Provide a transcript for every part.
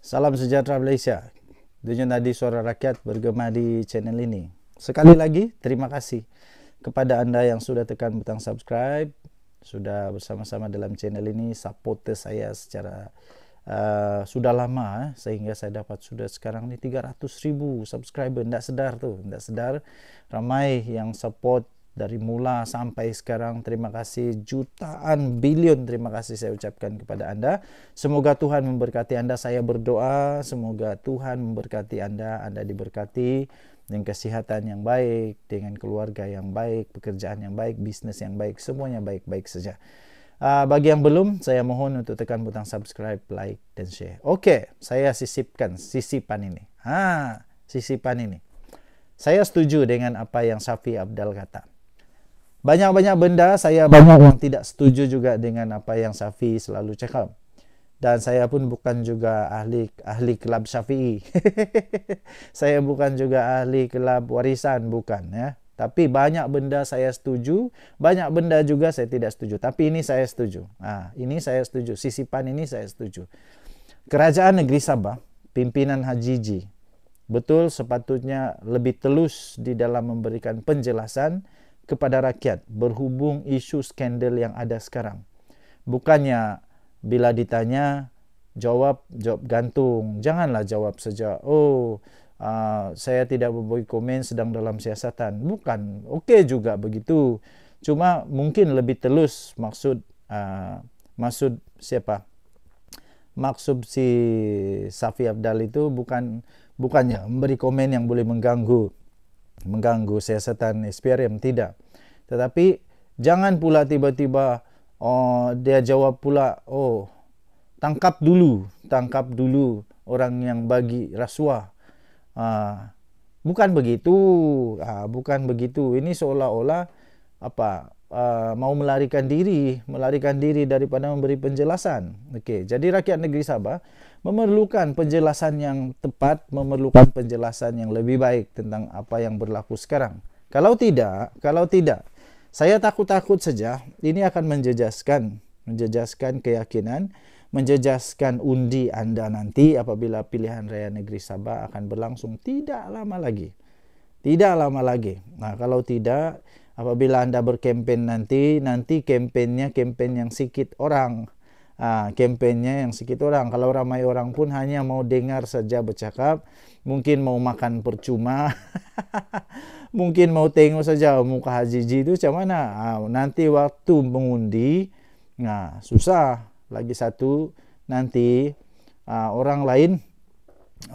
Salam sejahtera Malaysia. Dunia Nadi Suara Rakyat bergema di channel ini. Sekali lagi, terima kasih kepada anda yang sudah tekan butang subscribe, sudah bersama-sama dalam channel ini, support saya secara uh, sudah lama eh, sehingga saya dapat sudah sekarang ni 300 ribu subscriber. Tidak sedar tu, tidak sedar. Ramai yang support dari mula sampai sekarang. Terima kasih jutaan bilion terima kasih saya ucapkan kepada anda. Semoga Tuhan memberkati anda. Saya berdoa semoga Tuhan memberkati anda. Anda diberkati dengan kesehatan yang baik, dengan keluarga yang baik, pekerjaan yang baik, bisnes yang baik, semuanya baik-baik saja. Uh, bagi yang belum, saya mohon untuk tekan butang subscribe, like, dan share. Okey, saya sisipkan sisipan ini. Ha, sisipan ini. Saya setuju dengan apa yang Safi Abdal kata. Banyak-banyak benda saya banyak yang tidak setuju juga dengan apa yang Syafi selalu cakap. Dan saya pun bukan juga ahli ahli kelab Syafi'i. saya bukan juga ahli kelab warisan, bukan ya. Tapi banyak benda saya setuju, banyak benda juga saya tidak setuju. Tapi ini saya setuju. Ah, ini saya setuju. Sisipan ini saya setuju. Kerajaan negeri Sabah, pimpinan Hajiji, betul sepatutnya lebih telus di dalam memberikan penjelasan kepada rakyat berhubung isu skandal yang ada sekarang. Bukannya bila ditanya jawab jawab gantung. Janganlah jawab saja, "Oh, uh, saya tidak memberi komen sedang dalam siasatan." Bukan, okey juga begitu. Cuma mungkin lebih telus maksud uh, maksud siapa? Maksud si Safi Abdal itu bukan bukannya memberi komen yang boleh mengganggu mengganggu siasatan SPRM tidak tetapi jangan pula tiba-tiba oh dia jawab pula oh tangkap dulu tangkap dulu orang yang bagi rasuah ah, bukan begitu ah, bukan begitu ini seolah-olah apa ah, mau melarikan diri melarikan diri daripada memberi penjelasan okey jadi rakyat negeri Sabah memerlukan penjelasan yang tepat, memerlukan penjelasan yang lebih baik tentang apa yang berlaku sekarang. Kalau tidak, kalau tidak, saya takut-takut saja ini akan menjejaskan, menjejaskan keyakinan, menjejaskan undi Anda nanti apabila pilihan raya negeri Sabah akan berlangsung tidak lama lagi. Tidak lama lagi. Nah, kalau tidak, apabila Anda berkempen nanti, nanti kempennya kempen yang sedikit orang ha, kempennya yang sikit orang. Kalau ramai orang pun hanya mau dengar saja bercakap, mungkin mau makan percuma, mungkin mau tengok saja muka Haji Ji itu macam mana. Ha, nanti waktu mengundi, nah, ha, susah. Lagi satu, nanti ha, orang lain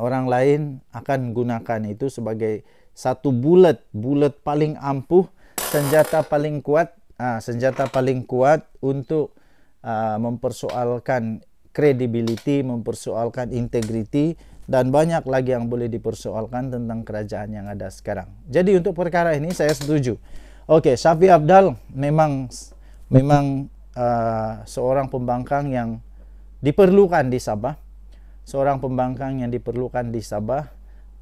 orang lain akan gunakan itu sebagai satu bulat, bulat paling ampuh, senjata paling kuat, ha, senjata paling kuat untuk uh, mempersoalkan kredibiliti, mempersoalkan integriti, dan banyak lagi yang boleh dipersoalkan tentang kerajaan yang ada sekarang. Jadi untuk perkara ini saya setuju. Okey, okay, Safi Abdal memang memang uh, seorang pembangkang yang diperlukan di Sabah. Seorang pembangkang yang diperlukan di Sabah.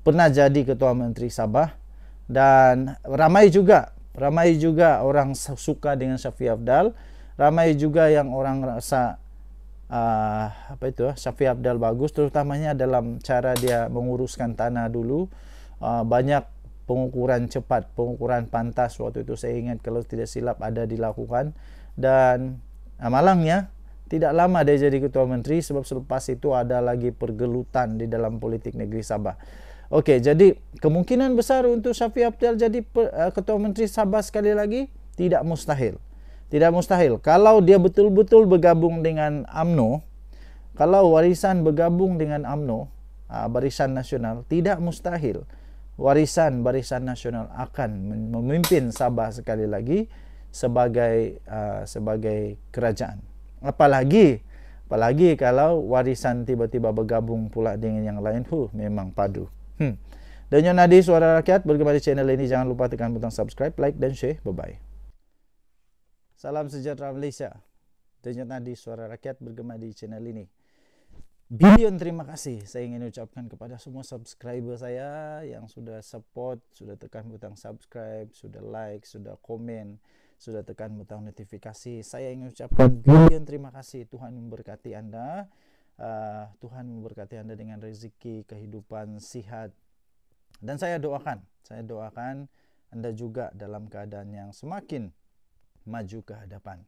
Pernah jadi ketua menteri Sabah dan ramai juga ramai juga orang suka dengan Safi Abdal ramai juga yang orang rasa uh, apa itu ah, Syafi Abdal bagus terutamanya dalam cara dia menguruskan tanah dulu uh, banyak pengukuran cepat pengukuran pantas waktu itu saya ingat kalau tidak silap ada dilakukan dan uh, malangnya tidak lama dia jadi ketua menteri sebab selepas itu ada lagi pergelutan di dalam politik negeri Sabah. Okey, jadi kemungkinan besar untuk Syafi Abdul jadi ketua menteri Sabah sekali lagi tidak mustahil tidak mustahil kalau dia betul-betul bergabung dengan AMNO kalau warisan bergabung dengan AMNO ah, barisan nasional tidak mustahil warisan barisan nasional akan memimpin Sabah sekali lagi sebagai ah, sebagai kerajaan apalagi apalagi kalau warisan tiba-tiba bergabung pula dengan yang lain huh memang padu hmm. Dan Nadi Suara Rakyat Bergabung di channel ini. Jangan lupa tekan butang subscribe, like dan share. Bye-bye. Salam sejahtera Malaysia. Denyut nadi suara rakyat bergema di channel ini. Billion terima kasih saya ingin ucapkan kepada semua subscriber saya yang sudah support, sudah tekan butang subscribe, sudah like, sudah komen, sudah tekan butang notifikasi. Saya ingin ucapkan billion terima kasih. Tuhan memberkati Anda. Uh, Tuhan memberkati Anda dengan rezeki, kehidupan, sihat. Dan saya doakan, saya doakan Anda juga dalam keadaan yang semakin maju ke hadapan.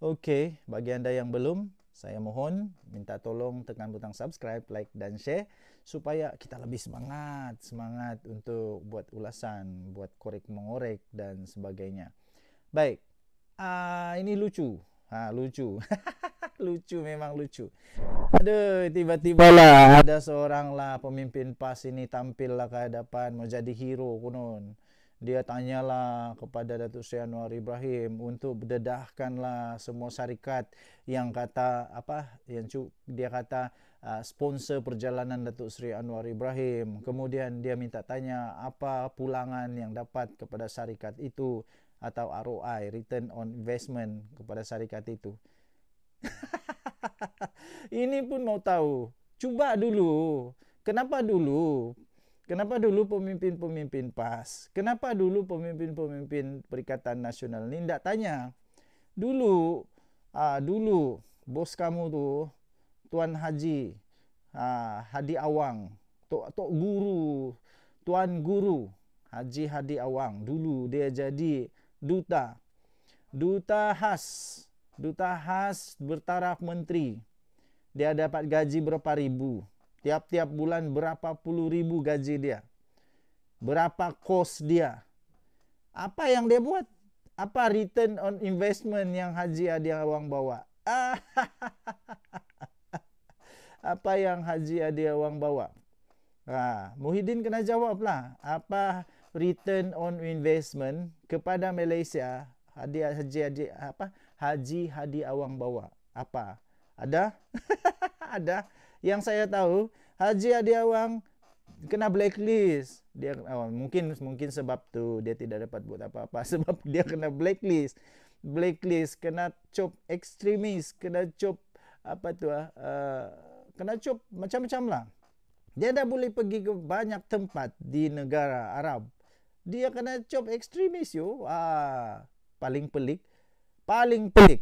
Okey, bagi anda yang belum, saya mohon minta tolong tekan butang subscribe, like dan share supaya kita lebih semangat, semangat untuk buat ulasan, buat korek-mengorek dan sebagainya. Baik. uh, ini lucu. Ha lucu. lucu memang lucu. Aduh, tiba-tiba lah ada seorang lah pemimpin PAS ini tampil lah ke hadapan mau jadi hero kuno dia tanyalah kepada Datuk Seri Anwar Ibrahim untuk bedahkanlah semua syarikat yang kata apa yang dia kata ah, sponsor perjalanan Datuk Seri Anwar Ibrahim. Kemudian dia minta tanya apa pulangan yang dapat kepada syarikat itu atau ROI return on investment kepada syarikat itu. Ini pun mau tahu. Cuba dulu. Kenapa dulu Kenapa dulu pemimpin-pemimpin PAS? Kenapa dulu pemimpin-pemimpin Perikatan Nasional ni tidak tanya? Dulu, uh, dulu bos kamu tu Tuan Haji uh, Hadi Awang, tok, tok guru, Tuan Guru Haji Hadi Awang dulu dia jadi duta, duta khas, duta khas bertaraf menteri. Dia dapat gaji berapa ribu? tiap-tiap bulan berapa puluh ribu gaji dia. Berapa kos dia. Apa yang dia buat? Apa return on investment yang Haji Adia Wang bawa? Apa yang Haji Adia Wang bawa? Ah, Muhyiddin kena jawab lah, Apa return on investment kepada Malaysia Hadi Haji Haji apa Haji Hadi Awang bawa apa ada ada yang saya tahu Haji Adiawang kena blacklist dia oh, mungkin mungkin sebab tu dia tidak dapat buat apa-apa sebab dia kena blacklist blacklist kena cop ekstremis kena cop apa tu ah uh, kena cop macam-macam lah dia dah boleh pergi ke banyak tempat di negara Arab dia kena cop ekstremis yo ah paling pelik paling pelik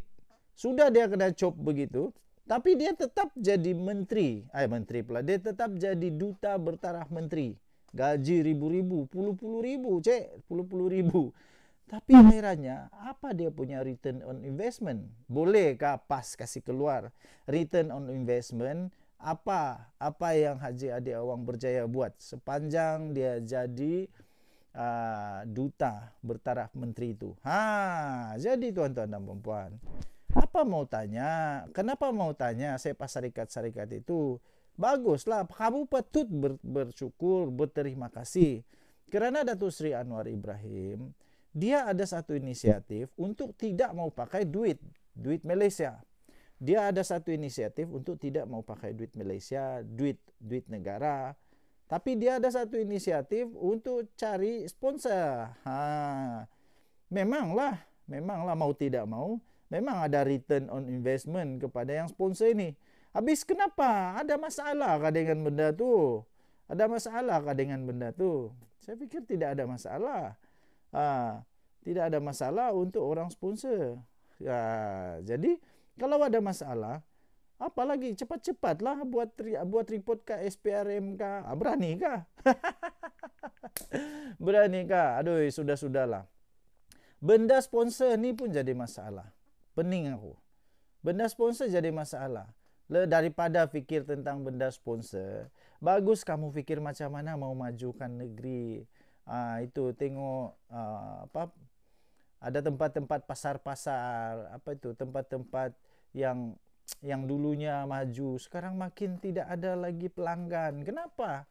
sudah dia kena cop begitu tapi dia tetap jadi menteri. Eh, menteri pula. Dia tetap jadi duta bertaraf menteri. Gaji ribu-ribu. Puluh-puluh ribu, cek. Puluh-puluh ribu. Tapi akhirnya, hmm. apa dia punya return on investment? Bolehkah PAS kasih keluar return on investment? Apa apa yang Haji Adi Awang berjaya buat sepanjang dia jadi uh, duta bertaraf menteri itu? Ha, jadi tuan-tuan dan puan-puan kenapa mau tanya? Kenapa mau tanya siapa serikat-serikat itu? Baguslah, kamu patut ber bersyukur, berterima kasih. Karena Datuk Sri Anwar Ibrahim, dia ada satu inisiatif untuk tidak mau pakai duit, duit Malaysia. Dia ada satu inisiatif untuk tidak mau pakai duit Malaysia, duit duit negara. Tapi dia ada satu inisiatif untuk cari sponsor. Ha. Memanglah, memanglah mau tidak mau memang ada return on investment kepada yang sponsor ini. Habis kenapa? Ada masalah kah dengan benda tu? Ada masalah kah dengan benda tu? Saya fikir tidak ada masalah. Ha, tidak ada masalah untuk orang sponsor. Ha, jadi kalau ada masalah, apalagi cepat-cepatlah buat buat report ke SPRM ke? Ha, berani kah? berani kah? Aduh, sudah-sudahlah. Benda sponsor ni pun jadi masalah pening aku. Benda sponsor jadi masalah. Le daripada fikir tentang benda sponsor, bagus kamu fikir macam mana mau majukan negeri. Ah itu tengok uh, apa ada tempat-tempat pasar-pasar, apa itu tempat-tempat yang yang dulunya maju sekarang makin tidak ada lagi pelanggan. Kenapa?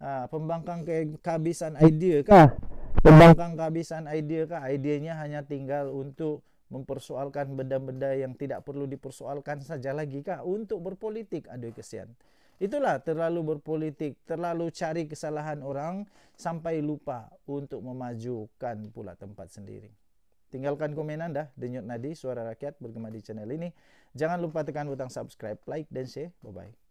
Ah pembangkang ke kehabisan idea kah? Pembangkang kehabisan idea kah? Idenya hanya tinggal untuk mempersoalkan benda-benda yang tidak perlu dipersoalkan saja lagi kah untuk berpolitik aduh kesian itulah terlalu berpolitik terlalu cari kesalahan orang sampai lupa untuk memajukan pula tempat sendiri tinggalkan komen anda denyut nadi suara rakyat bergema di channel ini jangan lupa tekan butang subscribe like dan share bye bye